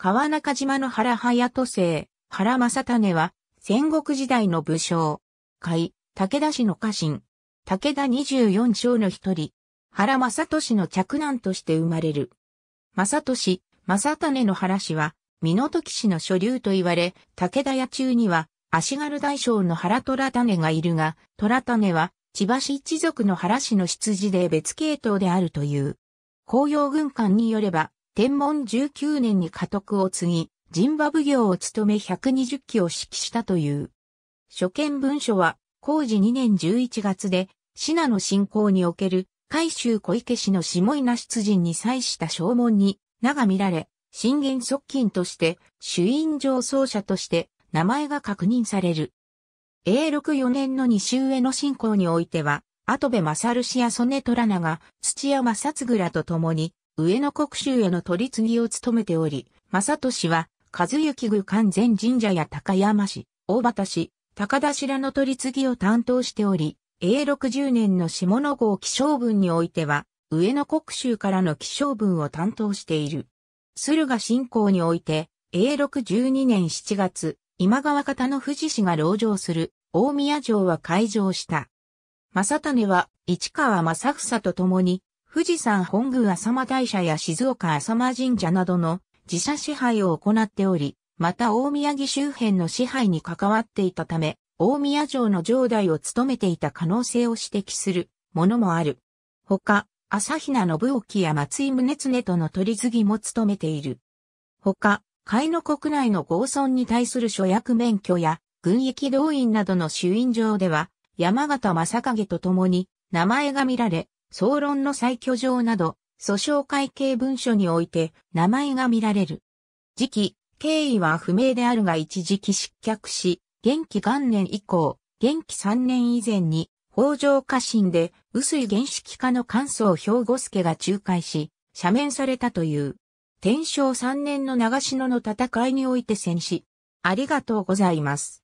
川中島の原隼人生、原正種は、戦国時代の武将。海、武田氏の家臣。武田24将の一人。原正都氏の嫡男として生まれる。正俊、正種の原氏は、美時氏の所流と言われ、武田野中には、足軽大将の原虎種がいるが、虎種は、千葉市一族の原氏の出自で別系統であるという。紅葉軍艦によれば、天文19年に家督を継ぎ、ジンバブ行を務め120期を指揮したという。初見文書は、工事2年11月で、シナの信仰における、海州小池氏の下稲出陣に際した証文に、名が見られ、信玄側近として、主因上奏者として、名前が確認される。永禄4年の西上の信仰においては、後部正氏や曽根虎長、土屋正嗣らと共に、上野国衆への取り次ぎを務めており、正利は、和幸宮関前神社や高山市、大畑市、高田らの取り次ぎを担当しており、永60年の下野号気象文においては、上野国衆からの気象文を担当している。駿河信仰において、永62年7月、今川方の富士氏が籠城する大宮城は開城した。正種は市川正房と共に富士山本宮浅間大社や静岡浅間神社などの自社支配を行っており、また大宮城周辺の支配に関わっていたため、大宮城の城代を務めていた可能性を指摘するものもある。他、朝比奈信興や松井宗常との取り次ぎも務めている。他、海の国内の合村に対する諸役免許や軍役動員などの主印上では、山形正景と共に名前が見られ、総論の再挙状など、訴訟会計文書において名前が見られる。時期、経緯は不明であるが一時期失脚し、元気元年以降、元気三年以前に、北条家臣で、薄い原式家の関総兵庫助が仲介し、赦免されたという。天正三年の長篠の戦いにおいて戦死。ありがとうございます。